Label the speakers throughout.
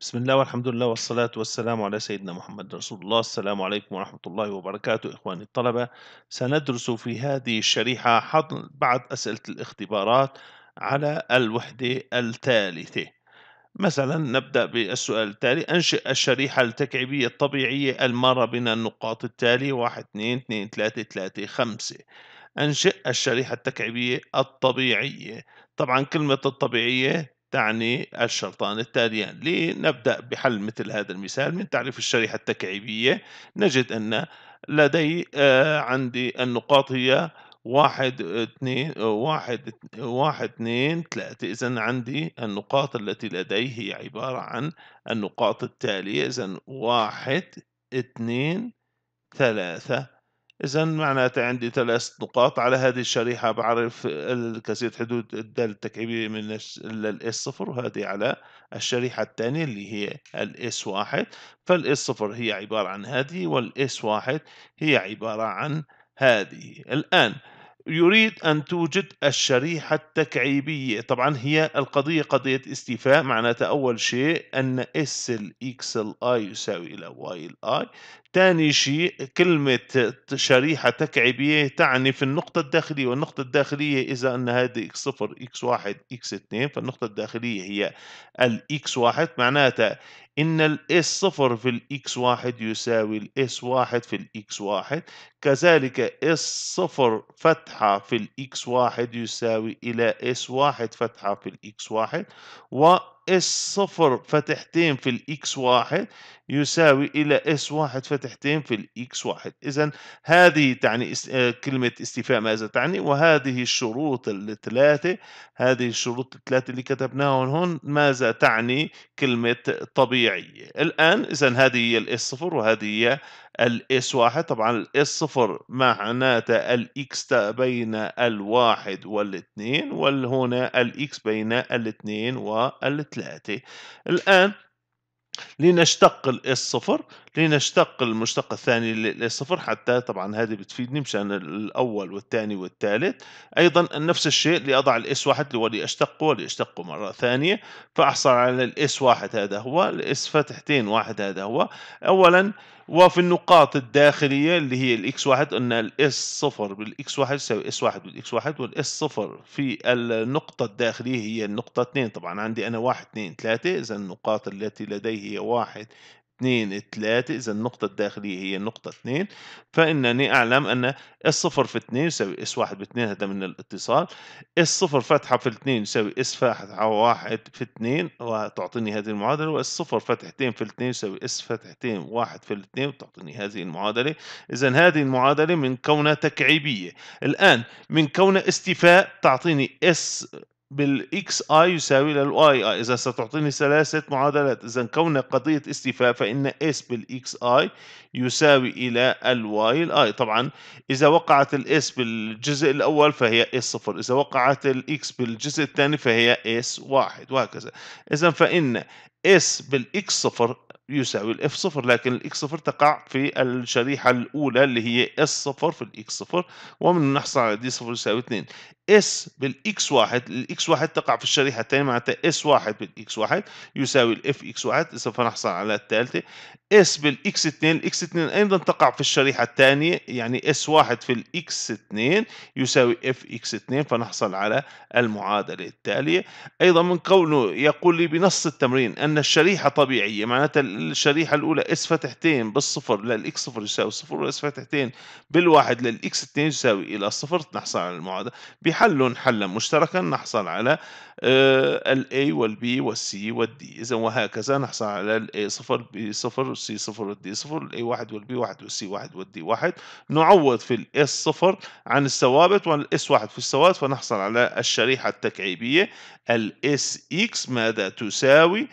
Speaker 1: بسم الله والحمد لله والصلاة والسلام على سيدنا محمد رسول الله السلام عليكم ورحمة الله وبركاته إخواني الطلبة سندرس في هذه الشريحة حضن بعض أسئلة الاختبارات على الوحدة الثالثة مثلا نبدأ بالسؤال التالي أنشئ الشريحة التكعيبية الطبيعية المارة بين النقاط التالية 1 2 2 3 3 5 أنشئ الشريحة التكعيبية الطبيعية طبعا كلمة الطبيعية تعني الشرطان التاليان لنبدأ بحل مثل هذا المثال من تعريف الشريحة التكعيبية نجد أن لدي آه، عندي النقاط هي واحد اثنين واحد واحد اثنين ثلاثة إذا عندي النقاط التي لدي هي عبارة عن النقاط التالية إذا واحد اثنين ثلاثة إذا معناتها عندي ثلاث نقاط على هذه الشريحة بعرف الكثير حدود الدالة التكعيبية من الإس صفر وهذه على الشريحة الثانية اللي هي الإس واحد فالإس صفر هي عبارة عن هذه والإس واحد هي عبارة عن هذه الآن يريد أن توجد الشريحة التكعيبية طبعا هي القضية قضية استيفاء معناتها أول شيء أن اس الاكس الاي يساوي إلى واي الاي تاني شيء كلمة شريحة تكعيبية تعني في النقطة الداخلية والنقطة الداخلية إذا أن هذه x صفر x واحد x اتنين فالنقطة الداخلية هي ال x واحد معناتها إن ال s صفر في ال x واحد يساوي ال s واحد في ال x واحد كذلك s صفر فتحة في ال x واحد يساوي إلى s واحد فتحة في ال x واحد و اس صفر فتحتين في الاكس واحد يساوي إلى اس واحد فتحتين في الاكس واحد إذا هذه تعني آه، كلمة استيفاء ماذا تعني وهذه الشروط الثلاثة هذه الشروط الثلاثة اللي كتبناهم هون ماذا تعني كلمة طبيعية الآن إذا هذه هي الاس صفر وهذه هي الاس واحد طبعا الاس صفر معناته الاكس بين الواحد والاثنين والهنا الاكس بين الاثنين والثلاثة الآن لنشتق الاس صفر لنشتق المشتق الثاني للصفر حتى طبعا هذه بتفيدني مشان الأول والثاني والثالث أيضا نفس الشيء لأضع الاس واحد ولأشتقه ولأشتقه مرة ثانية فأحصل على الاس واحد هذا هو الاس فتحتين واحد هذا هو أولا وفي النقاط الداخلية اللي هي الاكس واحد قلنا الاس صفر بالاكس واحد يساوي اس واحد بالاكس واحد والاس صفر في النقطة الداخلية هي النقطة اثنين طبعا عندي أنا واحد اثنين ثلاثة إذا النقاط التي لدي هي واحد اثنين ثلاثة إذا النقطة الداخلية هي النقطة اثنين فإنني أعلم أن الصفر في اثنين يساوي اس واحد في اثنين هذا من الاتصال الصفر فتحة في اثنين يساوي اس فتحة واحد في اثنين وتعطيني هذه المعادلة والصفر فتحتين في اثنين يساوي اس فتحتين واحد في اثنين وتعطيني هذه المعادلة إذا هذه المعادلة من كونها تكعيبية الآن من كونها استيفاء تعطيني اس بالإكس آي يساوي للواي آي آه، إذا ستعطيني ثلاثة معادلات إذا كون قضية استيفاء فإن S بالإكس آي يساوي إلى الواي الآي طبعا إذا وقعت الإس بالجزء الأول فهي إس صفر إذا وقعت الإكس بالجزء الثاني فهي إس واحد وهكذا إذا فإن S بالإكس صفر يساوي الاف صفر لكن الاكس صفر تقع في الشريحة الأولى اللي هي اس صفر في الاكس صفر ومن نحصل على دي صفر يساوي اثنين اس بالاكس واحد الاكس واحد تقع في الشريحة الثانية معناتها اس واحد بالاكس واحد يساوي الاف اكس واحد سوف نحصل على الثالثة اس بالاكس 2 الاكس 2 ايضا تقع في الشريحه الثانيه يعني اس 1 في الاكس 2 يساوي اف اكس 2 فنحصل على المعادله التاليه ايضا من كونه يقول لي بنص التمرين ان الشريحه طبيعيه معناتها الشريحه الاولى اس فتحتين بالصفر للاكس صفر يساوي صفر واس فتحتين بالواحد للاكس 2 يساوي الى صفر نحصل على المعادله بحل حلا مشتركا نحصل على آه، الاي والبي والسي والدي اذا وهكذا نحصل على الاي صفر بي صفر سي صفر والدي صفر الاي واحد والبي واحد والسي واحد والدي واحد نعوض في الاس صفر عن الثوابت والاس واحد في الثوابت فنحصل على الشريحه التكعيبيه الاس اكس ماذا تساوي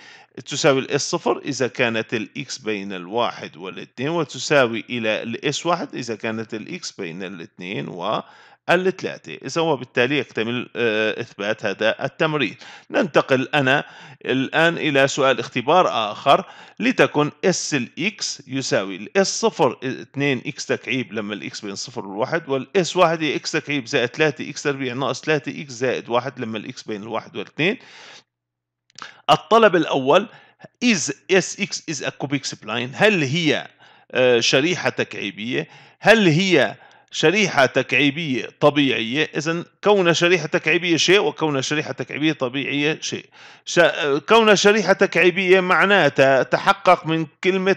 Speaker 1: تساوي الاس صفر اذا كانت الاكس بين الواحد والاثنين وتساوي الى الاس واحد اذا كانت الاكس بين الاثنين و الثلاثة إذا وبالتالي يكتمل آه، إثبات هذا التمرين ننتقل أنا الآن إلى سؤال اختبار آخر لتكن S الإكس يساوي الإس صفر 2 إكس تكعيب لما الإكس بين صفر والواحد والإس واحد هي إكس تكعيب زائد 3 إكس تربيع ناقص 3 إكس زائد واحد لما الإكس بين الواحد والاثنين الطلب الأول is X is a cubic spline هل هي آه، شريحة تكعيبية؟ هل هي شريحة تكعيبية طبيعية إذا كون شريحة تكعيبية شيء وكون شريحة تكعيبية طبيعية شيء كون شريحة تكعيبية معناتها تحقق من كلمة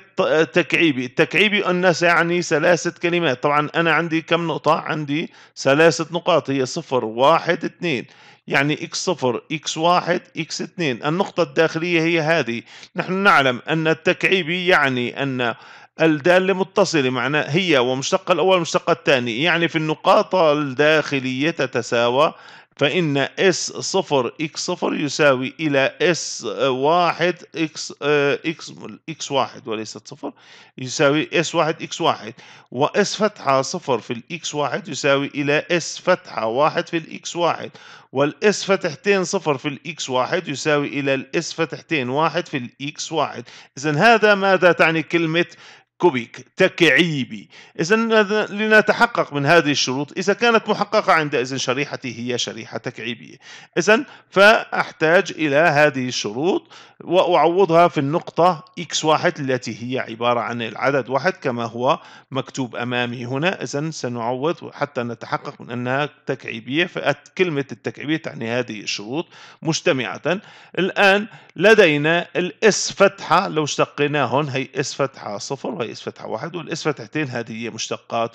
Speaker 1: تكعيبي التكعيبي الناس يعني ثلاثة كلمات طبعا أنا عندي كم نقطة عندي ثلاثة نقاط هي صفر واحد اثنين يعني اكس صفر اكس واحد اكس اثنين النقطة الداخلية هي هذه نحن نعلم أن التكعيبي يعني أن الدالة متصلة معناه هي ومشتق الأول ومشتق الثاني يعني في النقاط الداخلية تتساوى فإن اس صفر اكس صفر يساوي إلى اس واحد اكس اكس اكس واحد وليست صفر يساوي اس واحد اكس واحد واس فتحة صفر في الاكس واحد يساوي إلى اس فتحة واحد في الاكس واحد والاس فتحتين صفر في الاكس واحد يساوي إلى الاس فتحتين واحد في الاكس واحد إذا هذا ماذا تعني كلمة كوبيك تكعيبي إذا لنتحقق من هذه الشروط إذا كانت محققة عند إذن شريحتي هي شريحة تكعيبية إذا فأحتاج إلى هذه الشروط وأعوضها في النقطة x1 التي هي عبارة عن العدد واحد كما هو مكتوب أمامي هنا إذا سنعوض حتى نتحقق من أنها تكعيبية فكلمة التكعيبية تعني هذه الشروط مجتمعة الآن لدينا الاس فتحة لو اشتقيناهن هي اس فتحة صفر باي اس فتحة واحد والاس فتحتين هذه هي مشتقات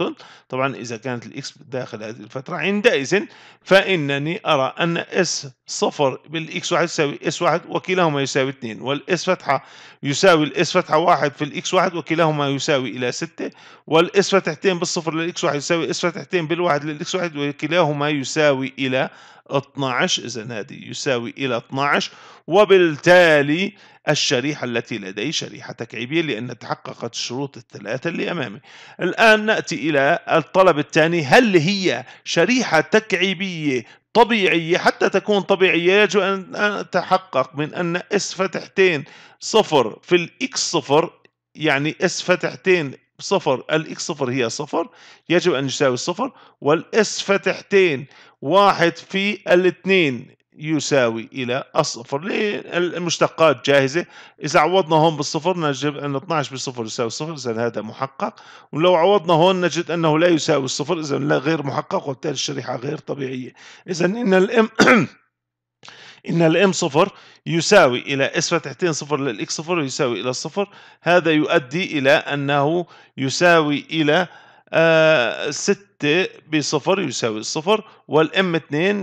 Speaker 1: طبعا إذا كانت الإكس داخل هذه الفترة عندئذ فإنني أرى أن اس صفر بالإكس واحد يساوي اس واحد وكلاهما يساوي اثنين والاس فتحة يساوي الاس فتحة واحد في الإكس واحد وكلاهما يساوي إلى ستة والاس فتحتين بالصفر للإكس واحد يساوي اس فتحتين بالواحد للإكس واحد وكلاهما يساوي إلى 12 إذا هذه يساوي إلى 12 وبالتالي الشريحة التي لدي شريحة تكعيبية لأن تحققت الشروط الثلاثة اللي أمامي الآن نأتي إلى الطلب الثاني هل هي شريحة تكعيبية طبيعية حتى تكون طبيعية يجب أن أتحقق من أن اس فتحتين صفر في الإكس صفر يعني اس فتحتين صفر الاكس صفر هي صفر يجب ان يساوي صفر والاس فتحتين واحد في الاثنين يساوي الى الصفر المشتقات جاهزه اذا عوضنا هون بالصفر نجد ان 12 بالصفر يساوي صفر اذا هذا محقق ولو عوضنا هون نجد انه لا يساوي الصفر اذا لا غير محقق وبالتالي الشريحه غير طبيعيه اذا ان الام إن الام صفر يساوي إلى اس فتحتين صفر للإكس صفر يساوي إلى الصفر هذا يؤدي إلى أنه يساوي إلى آه ستة بصفر يساوي الصفر والام اثنين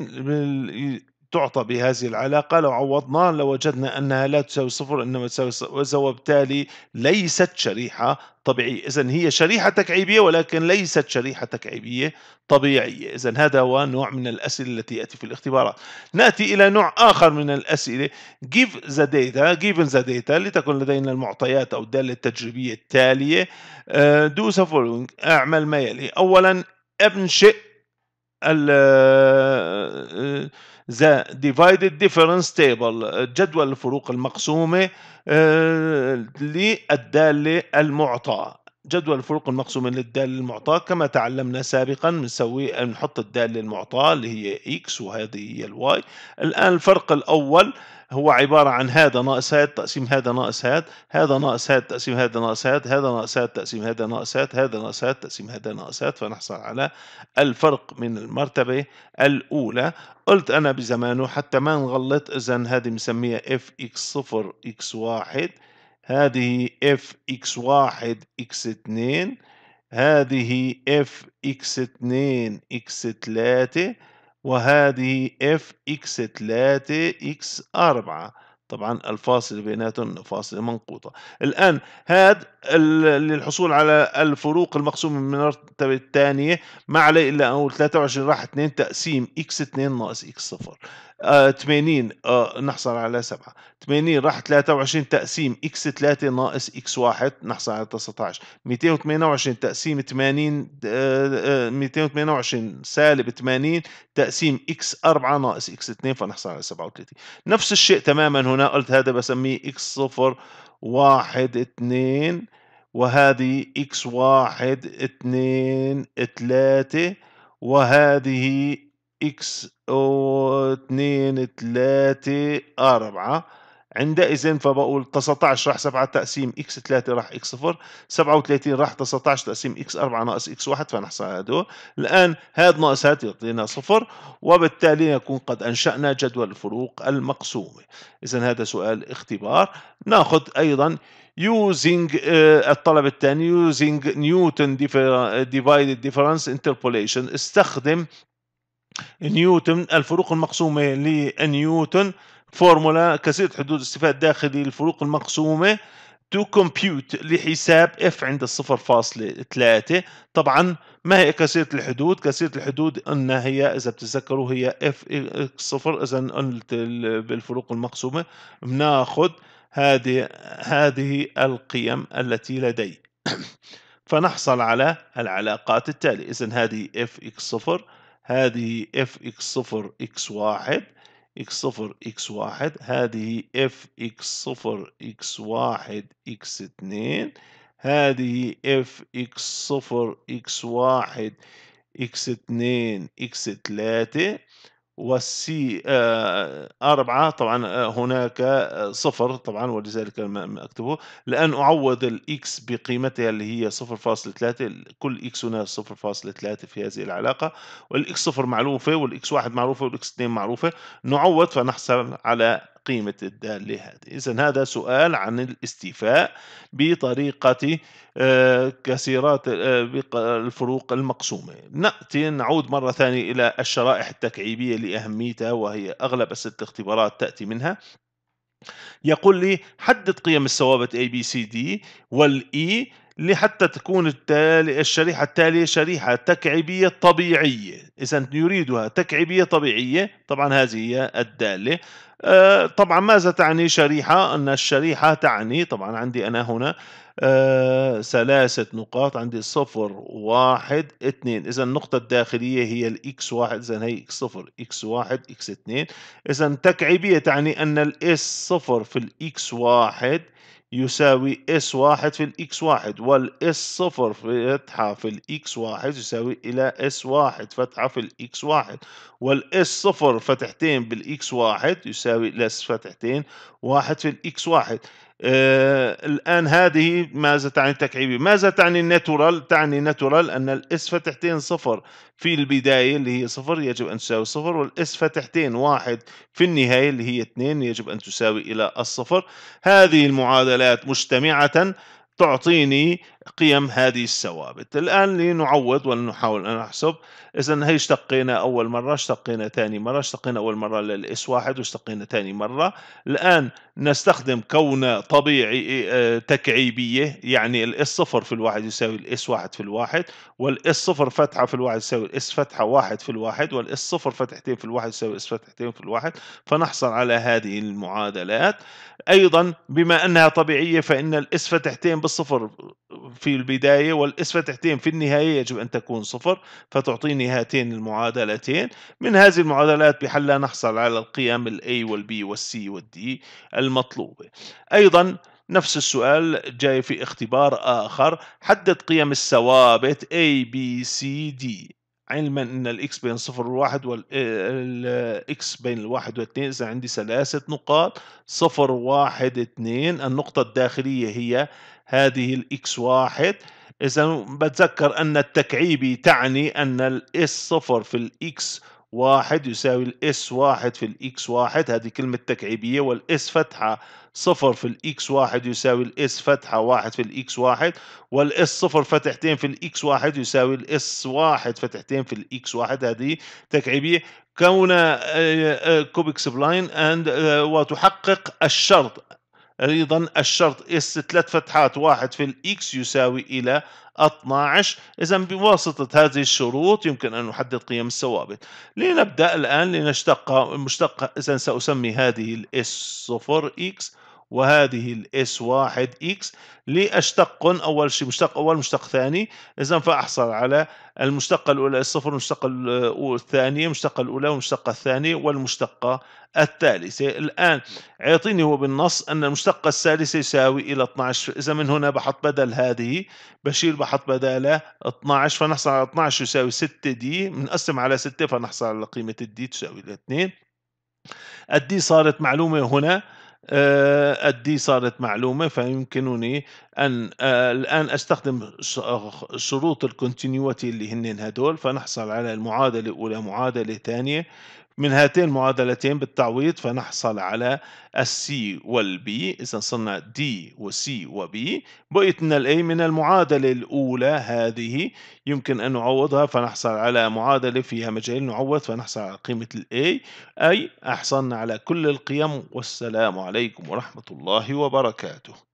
Speaker 1: تعطى بهذه العلاقة لو عوضناها لوجدنا أنها لا تساوي صفر إنما تساوي صفر وبالتالي ليست شريحة طبيعية إذا هي شريحة تكعيبية ولكن ليست شريحة تكعيبية طبيعية إذا هذا هو نوع من الأسئلة التي يأتي في الاختبارات نأتي إلى نوع آخر من الأسئلة give the data given the data لتكن لدينا المعطيات أو الدالة التجريبية التالية آه، do the following أعمل ما يلي أولا انشئ ذا ديفايدد ديفرنس تيبل جدول الفروق المقسومة آه، للدالة المعطاة جدول الفروق المقسومة للدال المعطاة كما تعلمنا سابقا بنسوي بنحط الدال المعطاة اللي هي x وهذه هي الواي الآن الفرق الأول هو عبارة عن هذا ناقص هذا تقسيم هذا ناقص هذا هذا ناقص هذا تقسيم هذا ناقص هذا هذا ناقص هذا تقسيم هذا ناقص هذا هذا ناقص هذا تقسيم هذا ناقص هذا فنحصل على الفرق من المرتبة الأولى قلت أنا بزمانه حتى ما نغلط إذا هذه بنسميها اف x صفر x واحد هذه اف اكس واحد اكس اتنين هذه اف اكس اتنين اكس تلاتة وهذه اف اكس تلاتة اكس اربعة طبعا الفاصل بيناتهم فاصلة منقوطة الآن هذا للحصول على الفروق المقسومة من المرتبة الثانية ما عليه إلا أن أقول 23 راح 2 تقسيم x2 ناقص x0 80 آه،, آه نحصل على 7 80 راح 23 تقسيم اكس 3 ناقص اكس 1 نحصل على 19 228 تقسيم 80 آه 228 آه، سالب 80 تقسيم اكس 4 ناقص اكس 2 فنحصل على 37 نفس الشيء تماما هنا قلت هذا بسميه اكس 0 1 2 وهذه اكس 1 2 3 وهذه اكس او 2 3 4 عندئذ فبقول 19 راح 7 تقسيم اكس 3 راح اكس 0 37 راح 19 تقسيم اكس 4 ناقص اكس 1 فنحصل هدول الان هذا ناقص هذا يعطينا 0 وبالتالي نكون قد انشانا جدول الفروق المقسومه اذا هذا سؤال اختبار ناخذ ايضا using uh, الطلب الثاني using Newton divided difference interpolation استخدم نيوتن الفروق المقسومة لنيوتن فورمولا كسيرة حدود استفادة داخلي الفروق المقسومة تو كومبيوت لحساب اف عند الصفر فاصلة ثلاثة طبعا ما هي كسيرة الحدود كسيرة الحدود انها هي اذا بتتذكروا هي اف صفر اذا قلت بالفروق المقسومة بناخذ هذه هذه القيم التي لدي فنحصل على العلاقات التالية إذا هذه اف اكس صفر هذه اف اكس صفر اكس واحد اكس صفر اكس واحد هذه اف اكس صفر اكس واحد اكس اتنين هذه اف اكس صفر اكس واحد اكس اتنين اكس تلاتة والسي آه، آه، أربعة طبعا آه، هناك صفر طبعا ولذلك ما أكتبه لأن أعوض الإكس بقيمتها اللي هي صفر فاصل ثلاثة كل إكس هنا صفر فاصل ثلاثة في هذه العلاقة والإكس صفر معروفة والإكس واحد معروفة والإكس اثنين معروفة نعوض فنحصل على قيمة الدالة هذه إذا هذا سؤال عن الاستيفاء بطريقة آه، كسيرات آه، الفروق المقسومة نأتي نعود مرة ثانية إلى الشرائح التكعيبية لأهميتها وهي أغلب الست اختبارات تأتي منها يقول لي حدد قيم الثوابت A B C D لحتى تكون التالي الشريحة التالية شريحة تكعيبية طبيعية إذا يريدها تكعيبية طبيعية طبعا هذه هي الدالة آه، طبعا ماذا تعني شريحة أن الشريحة تعني طبعا عندي أنا هنا آه، ثلاثة نقاط عندي صفر واحد اثنين إذا النقطة الداخلية هي الإكس واحد إذا هي إكس صفر إكس واحد إكس اثنين إذا تكعيبية تعني أن الإس صفر في الإكس واحد يساوي اس واحد في الاكس واحد والاس صفر فتحة في الاكس واحد يساوي الى اس واحد فتحة في الاكس واحد والاس صفر فتحتين بالاكس واحد يساوي الى فتحتين واحد في الاكس واحد الآن هذه ماذا تعني تكعيبي ماذا تعني الناتورال تعني ناتورال أن الإس فتحتين صفر في البداية اللي هي صفر يجب أن تساوي صفر والإس فتحتين واحد في النهاية اللي هي اثنين يجب أن تساوي إلى الصفر هذه المعادلات مجتمعة تعطيني قيم هذه الثوابت الآن لنعوض ولنحاول أن نحسب إذا هي اشتقينا أول مرة اشتقينا ثاني مرة اشتقينا أول مرة للإس واحد واشتقينا ثاني مرة الآن نستخدم كون طبيعي آه، تكعيبية يعني الإس صفر في الواحد يساوي الإس واحد في الواحد والإس صفر فتحة في الواحد يساوي الإس فتحة واحد في الواحد والإس صفر فتحتين في الواحد يساوي الإس فتحتين في الواحد فنحصل على هذه المعادلات أيضا بما أنها طبيعية فإن الإس فتحتين بالصفر في البداية والإس فتحتين في النهاية يجب أن تكون صفر فتعطيني هاتين المعادلتين من هذه المعادلات بحلها نحصل على القيم الـ A والـ B والـ C والـ D المطلوبة أيضا نفس السؤال جاي في اختبار آخر حدد قيم الثوابت A B C D علما ان الاكس بين صفر وواحد والاكس بين الواحد والاثنين اذا عندي ثلاثة نقاط صفر واحد اثنين النقطة الداخلية هي هذه الاكس واحد إذا بتذكر أن التكعيبي تعني أن الاس صفر في الاكس واحد يساوي الاس واحد في الاكس واحد هذه كلمة تكعيبية والاس فتحة صفر في الاكس واحد يساوي الاس فتحة واحد في الاكس واحد والاس صفر فتحتين في الاكس واحد يساوي الاس واحد فتحتين في الاكس واحد هذه تكعيبية كون آه، آه، آه، كوبيك سبلاين اند وتحقق الشرط أيضا الشرط اس ثلاث فتحات واحد في الإكس يساوي إلى 12 إذا بواسطة هذه الشروط يمكن أن نحدد قيم الثوابت لنبدأ الآن لنشتق مشتق إذا سأسمي هذه الاس صفر إكس وهذه الاس واحد اكس لاشتق اول شيء مشتق اول مشتق ثاني اذا فاحصل على المشتقه الاولى الصفر المشتقه الثانيه المشتقه الاولى والمشتقه الثانيه والمشتقه الثالثه الان يعطيني هو بالنص ان المشتقه الثالثه يساوي الى 12 اذا من هنا بحط بدل هذه بشيل بحط بداله 12 فنحصل على 12 يساوي 6 دي بنقسم على 6 فنحصل على قيمه الدي تساوي 2 الدي صارت معلومه هنا قد آه، صارت معلومة فيمكنني أن آه، الآن أستخدم شروط الكونتينيوتي اللي هن هدول فنحصل على المعادلة الأولى معادلة ثانية من هاتين المعادلتين بالتعويض فنحصل على السي والبي إذا صرنا دي وسي وبي بقيت لنا الأي من المعادلة الأولى هذه يمكن أن نعوضها فنحصل على معادلة فيها مجال نعوض فنحصل على قيمة الأي أي أحصلنا على كل القيم والسلام عليكم ورحمة الله وبركاته